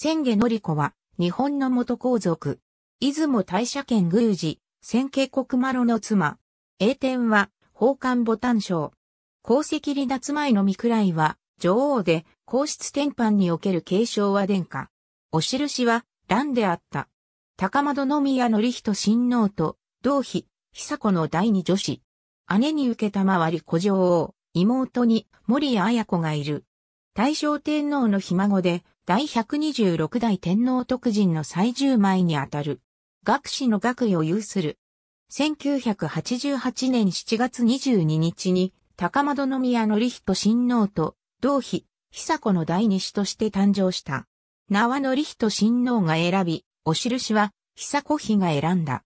千家のり子は、日本の元皇族。出雲大社県宮司、千家国呂の妻。栄天は、宝冠牡丹賞。皇籍離脱前の御位は、女王で、皇室天換における継承は殿下。お印は、乱であった。高円宮の人親王と、同妃、久子の第二女子。姉に受けたまわり古女王、妹に森彩子がいる。大正天皇のひ孫で、第126代天皇徳人の最重枚にあたる。学士の学位を有する。1988年7月22日に、高窓宮則人親王と、同妃、久子の第二子として誕生した。名は典人親王が選び、お印は、久子妃が選んだ。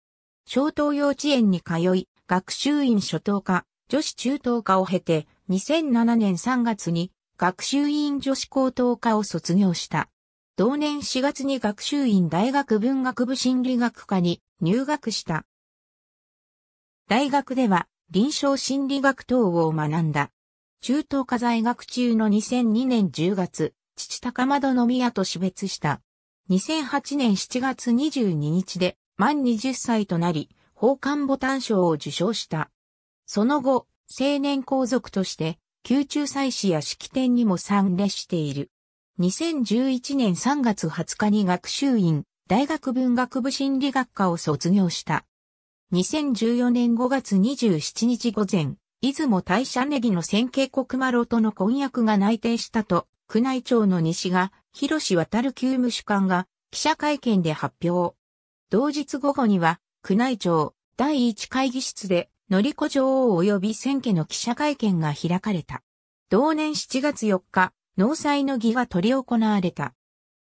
小東幼稚園に通い、学習院初等科、女子中等科を経て、2007年3月に学習院女子高等科を卒業した。同年4月に学習院大学文学部心理学科に入学した。大学では臨床心理学等を学んだ。中等科在学中の2002年10月、父高窓の宮と死別した。2008年7月22日で満20歳となり、法官ボタン賞を受賞した。その後、青年皇族として宮中祭祀や式典にも参列している。2011年3月20日に学習院大学文学部心理学科を卒業した。2014年5月27日午前、出雲大社ネギの千景国マロとの婚約が内定したと、宮内庁の西が、広渡る旧務主官が記者会見で発表。同日午後には、宮内庁第一会議室でのりこ女王及び千家の記者会見が開かれた。同年7月4日、納采の儀が取り行われた。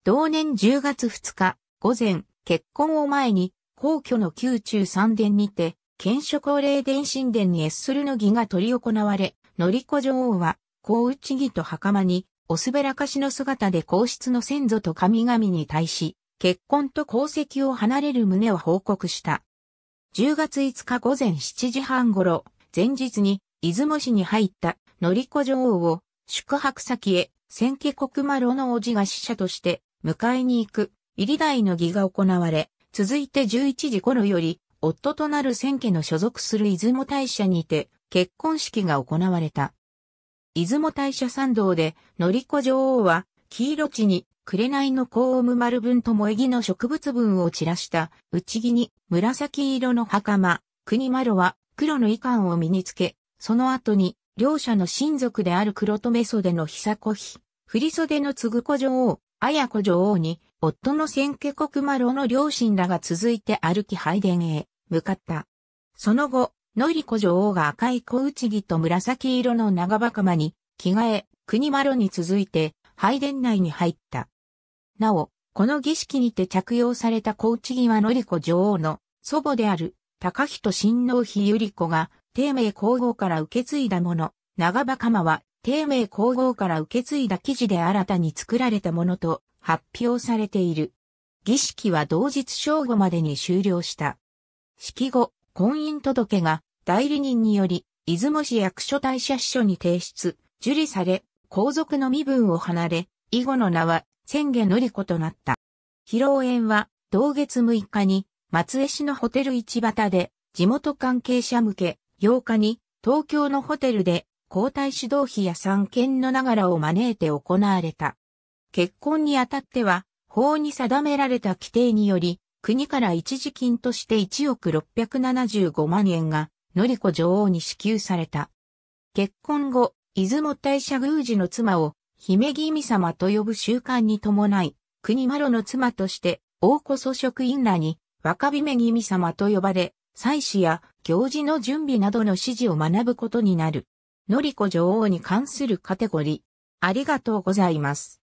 同年10月2日、午前、結婚を前に、皇居の宮中三殿にて、県所高齢殿神殿にエッスルの儀が取り行われ、のりこ女王は、皇内儀と袴に、おすべらかしの姿で皇室の先祖と神々に対し、結婚と功績を離れる旨を報告した。10月5日午前7時半頃、前日に出雲市に入った乗子女王を宿泊先へ千家国丸の王子が使者として迎えに行く入り台の儀が行われ、続いて11時頃より夫となる千家の所属する出雲大社にて結婚式が行われた。出雲大社参道で乗子女王は黄色地に紅のコウム丸分と萌木の植物分を散らした内木に紫色の袴、国丸は黒の衣冠を身につけ、その後に両者の親族である黒留袖の久子妃、振袖の継子女王、綾子女王に夫の千家国丸の両親らが続いて歩き拝殿へ向かった。その後、のり子女王が赤い小内木と紫色の長袴に着替え、国丸に続いて拝殿内に入った。なお、この儀式にて着用された小内際のり子女王の祖母である高人親王妃ゆり子が、帝名皇后から受け継いだもの、長場鎌は、帝名皇后から受け継いだ記事で新たに作られたものと発表されている。儀式は同日正午までに終了した。式後、婚姻届が代理人により、出雲市役所大社支所に提出、受理され、皇族の身分を離れ、以後の名は千家のり子となった。披露宴は同月6日に松江市のホテル市畑で地元関係者向け8日に東京のホテルで交代指導費や三権のながらを招いて行われた。結婚にあたっては法に定められた規定により国から一時金として1億675万円がのり子女王に支給された。結婚後、出雲大社宮司の妻を姫君様と呼ぶ習慣に伴い、国丸の妻として、大こそ職員らに、若姫君様と呼ばれ、祭祀や行事の準備などの指示を学ぶことになる。のりこ女王に関するカテゴリー。ありがとうございます。